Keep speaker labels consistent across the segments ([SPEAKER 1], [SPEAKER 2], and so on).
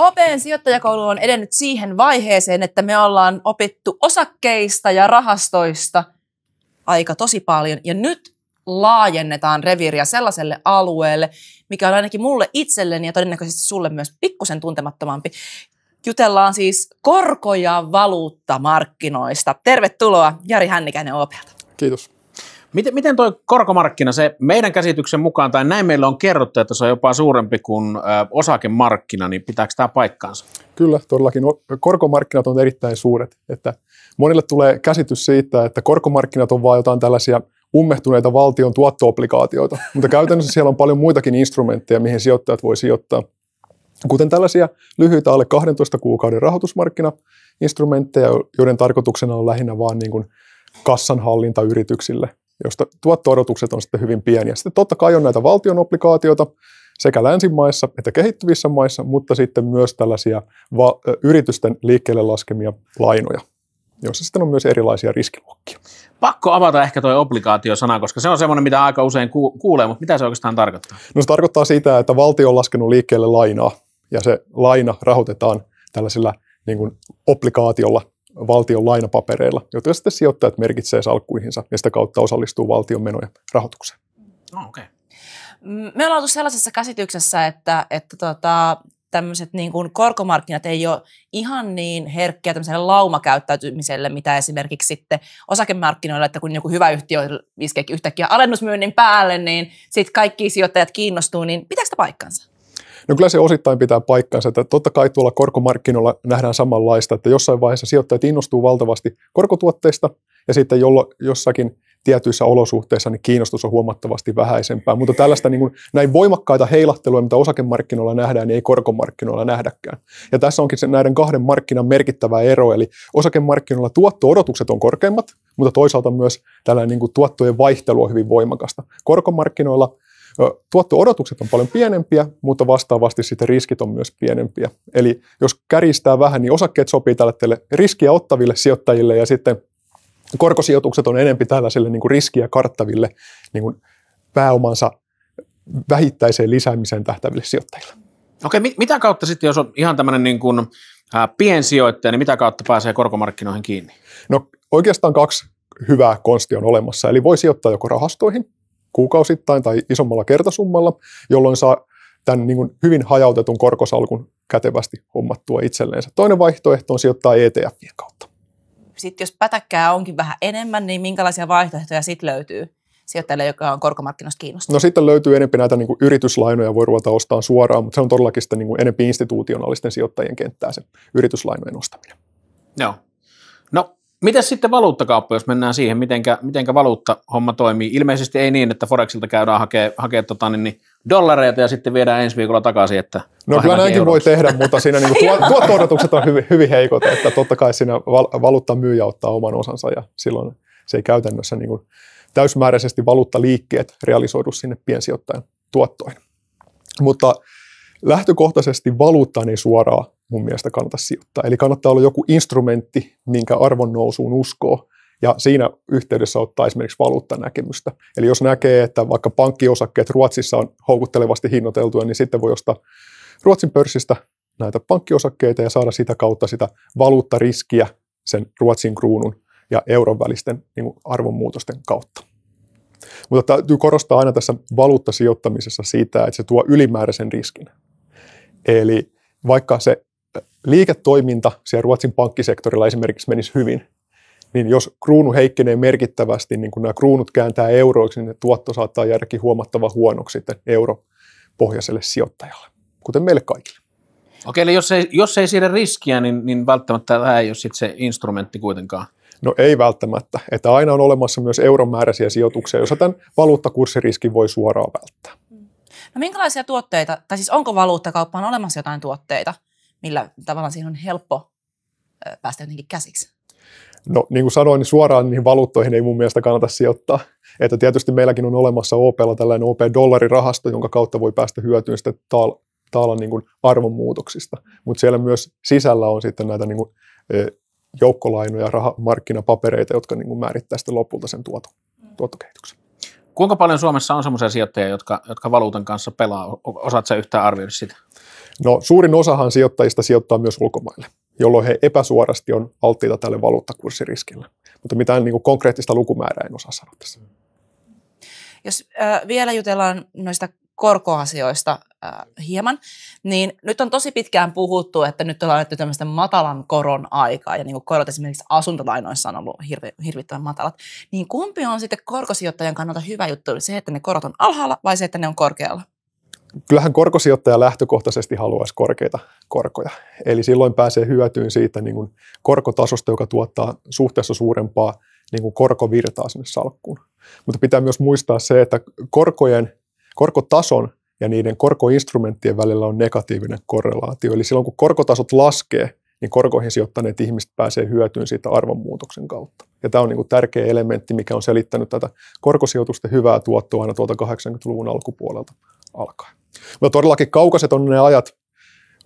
[SPEAKER 1] OPn sijoittajakoulu on edennyt siihen vaiheeseen, että me ollaan opittu osakkeista ja rahastoista aika tosi paljon. Ja nyt laajennetaan reviiriä sellaiselle alueelle, mikä on ainakin mulle itselleni ja todennäköisesti sulle myös pikkusen tuntemattomampi. Jutellaan siis korko- ja valuuttamarkkinoista. Tervetuloa Jari Hännikäinen OPelta.
[SPEAKER 2] Kiitos. Miten, miten toi korkomarkkina, se meidän käsityksen mukaan, tai näin meillä on kerrottu, että se on jopa suurempi kuin osakemarkkina, niin pitääkö tämä paikkaansa?
[SPEAKER 3] Kyllä, todellakin. No, korkomarkkinat on erittäin suuret. Että monille tulee käsitys siitä, että korkomarkkinat on vain jotain tällaisia ummehtuneita valtion tuottoobligaatioita, mutta käytännössä siellä on paljon muitakin instrumentteja, mihin sijoittajat voi sijoittaa. Kuten tällaisia lyhyitä alle 12 kuukauden rahoitusmarkkinainstrumentteja, joiden tarkoituksena on lähinnä vaan niin kuin kassanhallinta yrityksille josta tuotto-odotukset on sitten hyvin pieniä. Sitten totta kai on näitä valtion obligaatioita sekä länsimaissa että kehittyvissä maissa, mutta sitten myös tällaisia va- yritysten liikkeelle laskemia lainoja joissa sitten on myös erilaisia riskiluokkia.
[SPEAKER 2] Pakko avata ehkä tuo obligaatiosana, koska se on semmoinen, mitä aika usein ku- kuulee, mutta mitä se oikeastaan tarkoittaa?
[SPEAKER 3] No se tarkoittaa sitä, että valtio on laskenut liikkeelle lainaa, ja se laina rahoitetaan tällaisella niin kuin obligaatiolla, valtion lainapapereilla, joita sitten sijoittajat merkitsevät salkkuihinsa ja sitä kautta osallistuu valtion menojen rahoitukseen.
[SPEAKER 1] No, okay. Mm, me ollaan oltu sellaisessa käsityksessä, että, että tota, tämmöiset niin kuin korkomarkkinat ei ole ihan niin herkkiä tämmöiselle laumakäyttäytymiselle, mitä esimerkiksi sitten osakemarkkinoilla, että kun joku hyvä yhtiö iskee yhtäkkiä alennusmyynnin päälle, niin sitten kaikki sijoittajat kiinnostuu, niin pitääkö sitä paikkansa?
[SPEAKER 3] No kyllä se osittain pitää paikkansa, että totta kai tuolla korkomarkkinoilla nähdään samanlaista, että jossain vaiheessa sijoittajat innostuu valtavasti korkotuotteista ja sitten jollo, jossakin tietyissä olosuhteissa niin kiinnostus on huomattavasti vähäisempää. Mutta tällaista niin kuin, näin voimakkaita heilahteluja, mitä osakemarkkinoilla nähdään, niin ei korkomarkkinoilla nähdäkään. Ja tässä onkin se näiden kahden markkinan merkittävä ero, eli osakemarkkinoilla tuotto-odotukset on korkeimmat, mutta toisaalta myös tällainen niin kuin, tuottojen vaihtelu on hyvin voimakasta. Korkomarkkinoilla Tuotto-odotukset on paljon pienempiä, mutta vastaavasti sitten riskit on myös pienempiä. Eli jos käristää vähän, niin osakkeet sopii tälle riskiä ottaville sijoittajille ja sitten korkosijoitukset on enempi tällaisille niin kuin riskiä karttaville niin kuin pääomansa vähittäiseen lisäämiseen tähtäville sijoittajille.
[SPEAKER 2] Okei, mit- mitä kautta sitten, jos on ihan tämmöinen niin kuin, ää, piensijoittaja, niin mitä kautta pääsee korkomarkkinoihin kiinni?
[SPEAKER 3] No oikeastaan kaksi hyvää konstia on olemassa. Eli voi sijoittaa joko rahastoihin, kuukausittain tai isommalla kertasummalla, jolloin saa tämän niin kuin hyvin hajautetun korkosalkun kätevästi hommattua itselleensä. Toinen vaihtoehto on sijoittaa ETFien kautta.
[SPEAKER 1] Sitten jos pätäkkää onkin vähän enemmän, niin minkälaisia vaihtoehtoja sitten löytyy? sijoittajalle, joka on korkomarkkinoista kiinnostunut? No
[SPEAKER 3] sitten löytyy enempi näitä niin kuin yrityslainoja, voi ruveta ostamaan suoraan, mutta se on todellakin sitä niin kuin enempi institutionaalisten sijoittajien kenttää se yrityslainojen ostaminen.
[SPEAKER 2] Joo. No. no, Miten sitten valuuttakauppa, jos mennään siihen, mitenkä, mitenkä valuuttahomma toimii? Ilmeisesti ei niin, että Forexilta käydään hakemaan hakee, tota, niin, niin, dollareita ja sitten viedään ensi viikolla takaisin. Että no kyllä näinkin euroksi.
[SPEAKER 3] voi tehdä, mutta siinä niin tuotto-odotukset on hyvin, hyvin heikot, että totta kai siinä val, valuuttamyyjä ottaa oman osansa ja silloin se ei käytännössä niin kuin täysmääräisesti valuuttaliikkeet realisoidu sinne piensijoittajan tuottoihin. Mutta lähtökohtaisesti valuuttaan niin ei suoraan mun mielestä kannata sijoittaa. Eli kannattaa olla joku instrumentti, minkä arvon nousuun uskoo, ja siinä yhteydessä ottaa esimerkiksi valuuttanäkemystä. Eli jos näkee, että vaikka pankkiosakkeet Ruotsissa on houkuttelevasti hinnoiteltuja, niin sitten voi ostaa Ruotsin pörssistä näitä pankkiosakkeita ja saada sitä kautta sitä valuuttariskiä sen Ruotsin kruunun ja euron välisten niin arvonmuutosten kautta. Mutta täytyy korostaa aina tässä valuuttasijoittamisessa sitä, että se tuo ylimääräisen riskin. Eli vaikka se liiketoiminta siellä Ruotsin pankkisektorilla esimerkiksi menisi hyvin, niin jos kruunu heikkenee merkittävästi, niin kun nämä kruunut kääntää euroiksi, niin ne tuotto saattaa jäädäkin huomattava huonoksi sitten europohjaiselle sijoittajalle, kuten meille kaikille.
[SPEAKER 2] Okei, eli jos ei, jos ei siedä riskiä, niin, niin välttämättä tämä ei ole sit se instrumentti kuitenkaan.
[SPEAKER 3] No ei välttämättä. Että aina on olemassa myös euromääräisiä sijoituksia, joissa tämän valuuttakurssiriskin voi suoraan välttää.
[SPEAKER 1] No minkälaisia tuotteita, tai siis onko valuuttakauppaan olemassa jotain tuotteita, millä tavalla siihen on helppo päästä jotenkin käsiksi?
[SPEAKER 3] No niin kuin sanoin, niin suoraan niihin valuuttoihin ei mun mielestä kannata sijoittaa. Että tietysti meilläkin on olemassa OPlla tällainen OP-dollarirahasto, jonka kautta voi päästä hyötyyn sitten taal- taalan niin kuin arvonmuutoksista. Mutta siellä myös sisällä on sitten näitä niin kuin, joukkolainoja, rahamarkkinapapereita, jotka niin kuin määrittää sitten lopulta sen tuoto, tuottokehityksen.
[SPEAKER 2] Kuinka paljon Suomessa on sellaisia sijoittajia, jotka, jotka valuutan kanssa pelaa? Osaatko yhtään arvioida sitä?
[SPEAKER 3] No suurin osahan sijoittajista sijoittaa myös ulkomaille, jolloin he epäsuorasti on alttiita tälle valuuttakurssiriskille. Mutta mitään niin kuin konkreettista lukumäärää en osaa sanoa tässä.
[SPEAKER 1] Jos äh, vielä jutellaan noista korkoasioista äh, hieman, niin nyt on tosi pitkään puhuttu, että nyt ollaan nyt tämmöistä matalan koron aikaa, ja niin kuin korot esimerkiksi asuntolainoissa on ollut hirvi, hirvittävän matalat, niin kumpi on sitten korkosijoittajan kannalta hyvä juttu, se, että ne korot on alhaalla vai se, että ne on korkealla?
[SPEAKER 3] kyllähän korkosijoittaja lähtökohtaisesti haluaisi korkeita korkoja. Eli silloin pääsee hyötyyn siitä niin kuin korkotasosta, joka tuottaa suhteessa suurempaa niin kuin korkovirtaa sinne salkkuun. Mutta pitää myös muistaa se, että korkojen, korkotason ja niiden korkoinstrumenttien välillä on negatiivinen korrelaatio. Eli silloin kun korkotasot laskee, niin korkoihin sijoittaneet ihmiset pääsee hyötyyn siitä arvonmuutoksen kautta. Ja tämä on niin kuin tärkeä elementti, mikä on selittänyt tätä korkosijoitusten hyvää tuottoa aina tuolta 80-luvun alkupuolelta alkaen. Mutta no todellakin kaukaiset on ne ajat,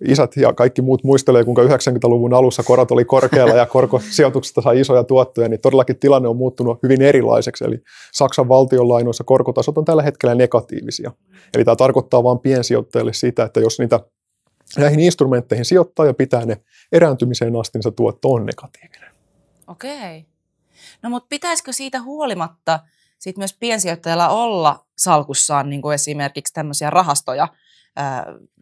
[SPEAKER 3] isät ja kaikki muut muistelee, kuinka 90-luvun alussa korot oli korkealla ja korkosijoituksesta sai isoja tuottoja, niin todellakin tilanne on muuttunut hyvin erilaiseksi. Eli Saksan valtionlainoissa korkotasot on tällä hetkellä negatiivisia. Eli tämä tarkoittaa vain piensijoittajille sitä, että jos niitä näihin instrumentteihin sijoittaa ja pitää ne erääntymiseen asti, niin se tuotto on negatiivinen.
[SPEAKER 1] Okei. No mutta pitäisikö siitä huolimatta – sitten myös piensijoittajalla olla salkussaan niin kuin esimerkiksi tämmöisiä rahastoja,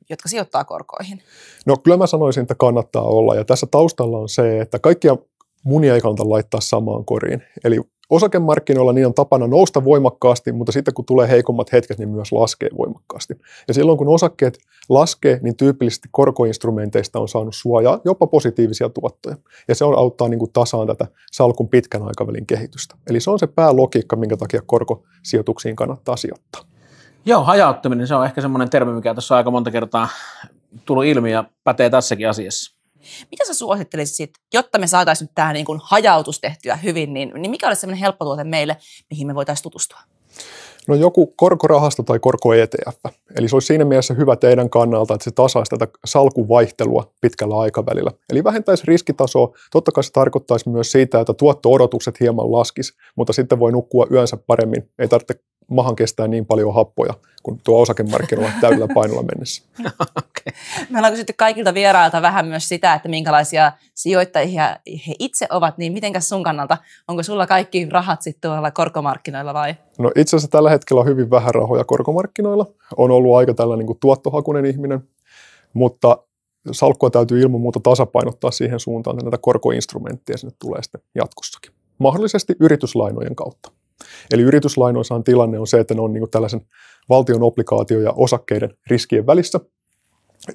[SPEAKER 1] jotka sijoittaa korkoihin?
[SPEAKER 3] No kyllä mä sanoisin, että kannattaa olla. Ja tässä taustalla on se, että kaikkia munia ei kannata laittaa samaan koriin. Eli osakemarkkinoilla niin on tapana nousta voimakkaasti, mutta sitten kun tulee heikommat hetket, niin myös laskee voimakkaasti. Ja silloin kun osakkeet laskee, niin tyypillisesti korkoinstrumenteista on saanut suojaa, jopa positiivisia tuottoja. Ja se on auttaa niin kuin tasaan tätä salkun pitkän aikavälin kehitystä. Eli se on se päälogiikka, minkä takia korkosijoituksiin
[SPEAKER 2] kannattaa sijoittaa. Joo, hajauttaminen, se on ehkä semmoinen termi, mikä tässä on aika monta kertaa tullut ilmi ja pätee tässäkin asiassa.
[SPEAKER 1] Mitä sä suosittelisit, jotta me saataisiin nyt tähän niin kuin hajautus tehtyä hyvin, niin, niin mikä olisi semmoinen helppo tuote meille, mihin me voitaisiin tutustua?
[SPEAKER 3] No joku korkorahasto tai korko ETF. Eli se olisi siinä mielessä hyvä teidän kannalta, että se tasaisi tätä salkuvaihtelua vaihtelua pitkällä aikavälillä. Eli vähentäisi riskitasoa. Totta kai se tarkoittaisi myös siitä, että tuotto-odotukset hieman laskis, mutta sitten voi nukkua yönsä paremmin. Ei tarvitse mahan kestää niin paljon happoja, kun tuo osakemarkkinoilla täydellä painolla mennessä. No,
[SPEAKER 1] okay. Me ollaan kysytty kaikilta vierailta vähän myös sitä, että minkälaisia sijoittajia he itse ovat, niin mitenkäs sun kannalta, onko sulla kaikki rahat sitten tuolla korkomarkkinoilla vai?
[SPEAKER 3] No itse asiassa tällä hetkellä on hyvin vähän rahoja korkomarkkinoilla. On ollut aika tällainen niin tuottohakunen ihminen, mutta salkkua täytyy ilman muuta tasapainottaa siihen suuntaan, että näitä korkoinstrumentteja sinne tulee sitten jatkossakin. Mahdollisesti yrityslainojen kautta. Eli yrityslainoissaan tilanne on se, että ne on niin tällaisen valtion obligaatio- ja osakkeiden riskien välissä,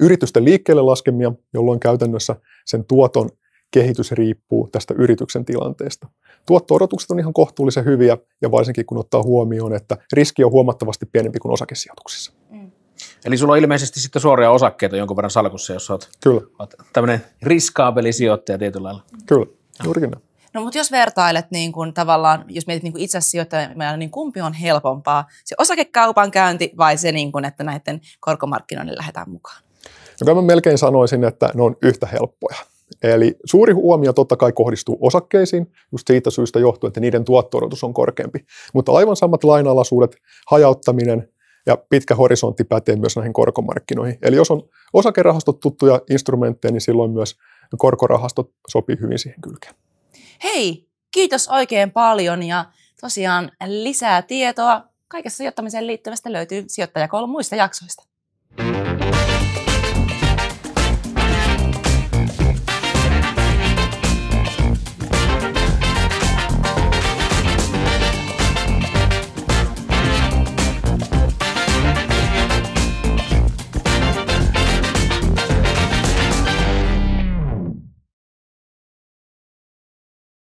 [SPEAKER 3] yritysten liikkeelle laskemia, jolloin käytännössä sen tuoton kehitys riippuu tästä yrityksen tilanteesta. Tuotto-odotukset on ihan kohtuullisen hyviä ja varsinkin kun ottaa huomioon, että riski on huomattavasti pienempi kuin osakesijoituksissa. Mm.
[SPEAKER 2] Eli sulla on ilmeisesti sitten suoria osakkeita jonkun verran salkussa, jos olet, Kyllä. olet tämmöinen riskaabeli sijoittaja tietyllä lailla. Kyllä, juurikin näin.
[SPEAKER 1] No mutta jos vertailet niin kun, tavallaan, jos mietit niin itse sijoittajana, niin kumpi on helpompaa? Se osakekaupan käynti vai se, niin kun, että näiden korkomarkkinoiden lähdetään mukaan?
[SPEAKER 3] joka mä melkein sanoisin, että ne on yhtä helppoja. Eli suuri huomio totta kai kohdistuu osakkeisiin, just siitä syystä johtuen, että niiden tuotto on korkeampi. Mutta aivan samat lainalaisuudet, hajauttaminen ja pitkä horisontti pätee myös näihin korkomarkkinoihin. Eli jos on osakerahastot tuttuja instrumentteja, niin silloin myös korkorahastot sopii hyvin siihen kylkeen.
[SPEAKER 1] Hei, kiitos oikein paljon ja tosiaan lisää tietoa kaikessa sijoittamiseen liittyvästä löytyy sijoittajakoulun muista jaksoista. Thank you